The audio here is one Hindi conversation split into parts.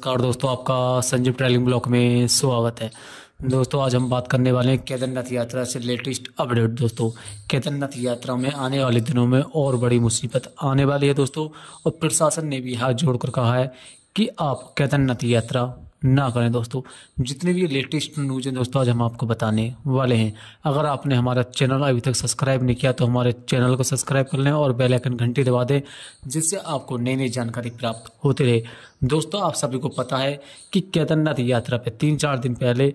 नमस्कार दोस्तों आपका संजीव ट्रैवलिंग ब्लॉक में स्वागत है दोस्तों आज हम बात करने वाले हैं केदारनाथ यात्रा से लेटेस्ट अपडेट दोस्तों केदारनाथ यात्रा में आने वाले दिनों में और बड़ी मुसीबत आने वाली है दोस्तों और प्रशासन ने भी हाथ जोड़कर कहा है कि आप केदारनाथ यात्रा ना करें दोस्तों जितने भी लेटेस्ट न्यूज़ हैं दोस्तों आज हम आपको बताने वाले हैं अगर आपने हमारा चैनल अभी तक सब्सक्राइब नहीं किया तो हमारे चैनल को सब्सक्राइब कर लें और बेल आइकन घंटी दबा दें जिससे आपको नई नई जानकारी प्राप्त होती रहे दोस्तों आप सभी को पता है कि केदारनाथ यात्रा पर तीन चार दिन पहले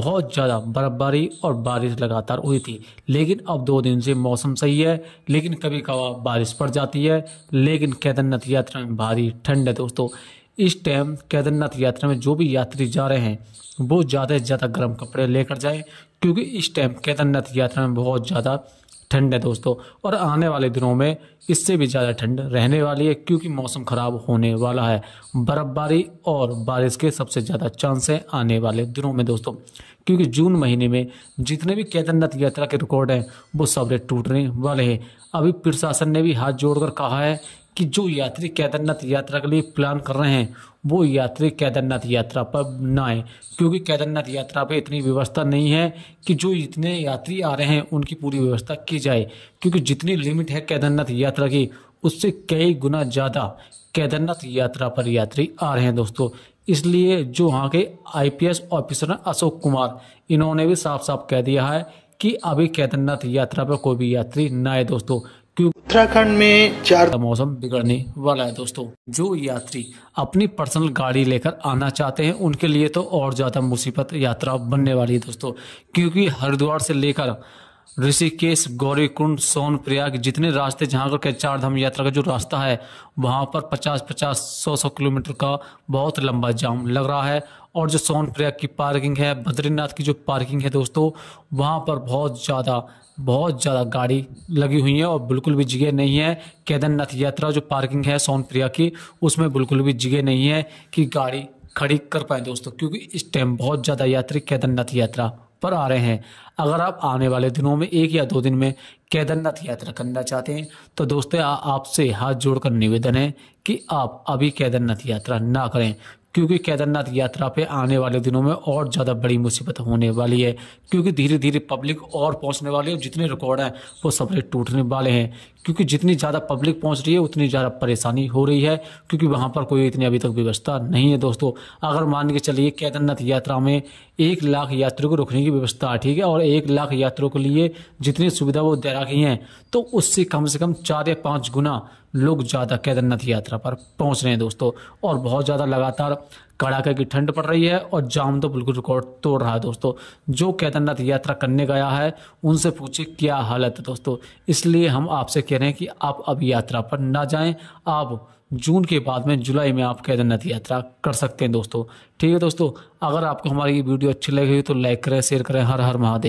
बहुत ज़्यादा बर्फबारी और बारिश लगातार हुई थी लेकिन अब दो दिन से मौसम सही है लेकिन कभी कभार बारिश पड़ जाती है लेकिन केदारनाथ यात्रा में भारी ठंड है दोस्तों इस टाइम केदारनाथ यात्रा में जो भी यात्री जा रहे हैं वो ज़्यादा से ज़्यादा गर्म कपड़े लेकर जाएं क्योंकि इस टाइम केदारनाथ यात्रा में बहुत ज़्यादा ठंड है दोस्तों और आने वाले दिनों में इससे भी ज़्यादा ठंड रहने वाली है क्योंकि मौसम ख़राब होने वाला है बर्फ़बारी और बारिश के सबसे ज़्यादा चांस हैं आने वाले दिनों में दोस्तों क्योंकि जून महीने में जितने भी केदारनाथ यात्रा के रिकॉर्ड हैं वो सबरे टूटने वाले हैं अभी प्रशासन ने भी हाथ जोड़कर कहा है कि जो यात्री केदारनाथ यात्रा के लिए प्लान कर रहे हैं वो यात्री केदारनाथ यात्रा पर ना आए क्योंकि केदारनाथ यात्रा पर इतनी व्यवस्था नहीं है कि जो इतने यात्री आ रहे हैं उनकी पूरी व्यवस्था की जाए क्योंकि जितनी लिमिट है केदारनाथ यात्रा की उससे कई गुना ज़्यादा केदारनाथ यात्रा पर यात्री आ रहे हैं दोस्तों इसलिए जो वहाँ के आईपीएस ऑफिसर हैं अशोक कुमार इन्होंने भी साफ साफ कह दिया है कि अभी केदारनाथ यात्रा पर कोई भी यात्री ना आए दोस्तों क्योंकि उत्तराखंड में चार मौसम बिगड़ने वाला है दोस्तों जो यात्री अपनी पर्सनल गाड़ी लेकर आना चाहते हैं उनके लिए तो और ज़्यादा मुसीबत यात्रा बनने वाली है दोस्तों क्योंकि हरिद्वार से लेकर ऋषिकेश गौरीकुंड सोनप्रयाग जितने रास्ते जहाँ करके चार धाम यात्रा का जो रास्ता है वहाँ पर 50 50 100 100 किलोमीटर का बहुत लंबा जाम लग रहा है और जो सोन प्रयाग की पार्किंग है बद्रीनाथ की जो पार्किंग है दोस्तों वहाँ पर बहुत ज़्यादा बहुत ज़्यादा गाड़ी लगी हुई है और बिल्कुल भी जगह नहीं है केदारनाथ यात्रा जो पार्किंग है सोन प्रयाग की उसमें बिल्कुल भी जगह नहीं है कि गाड़ी खड़ी कर पाए दोस्तों क्योंकि इस टाइम बहुत ज़्यादा यात्री केदारनाथ यात्रा पर आ रहे हैं अगर आप आने वाले दिनों में एक या दो दिन में केदारनाथ यात्रा करना चाहते हैं तो दोस्तों आपसे हाथ जोड़कर निवेदन है कि आप अभी केदारनाथ यात्रा ना करें क्योंकि केदारनाथ यात्रा पे आने वाले दिनों में और ज़्यादा बड़ी मुसीबत होने वाली है क्योंकि धीरे धीरे पब्लिक और पहुंचने वाली है जितने रिकॉर्ड हैं वो सब टूटने वाले हैं क्योंकि जितनी ज़्यादा पब्लिक पहुंच रही है उतनी ज़्यादा परेशानी हो रही है क्योंकि वहाँ पर कोई इतनी अभी तक व्यवस्था नहीं है दोस्तों अगर मान के चलिए केदारनाथ यात्रा में एक लाख यात्रियों को रुकने की व्यवस्था ठीक है और एक लाख यात्रियों के लिए जितनी सुविधा वो दे रखी हैं तो उससे कम से कम चार या पाँच गुना लोग ज़्यादा केदारनाथ यात्रा पर पहुँच रहे हैं दोस्तों और बहुत ज़्यादा लगातार कड़ाके की ठंड पड़ रही है और जाम तो बिल्कुल रिकॉर्ड तोड़ रहा है दोस्तों जो केदारनाथ यात्रा करने गया है उनसे पूछे क्या हालत है दोस्तों इसलिए हम आपसे कह रहे हैं कि आप अब यात्रा पर ना जाएं आप जून के बाद में जुलाई में आप केदारनाथ यात्रा कर सकते हैं दोस्तों ठीक है दोस्तों अगर आपको हमारी ये वीडियो अच्छी लगी तो लाइक करें शेयर करें हर हर महादेव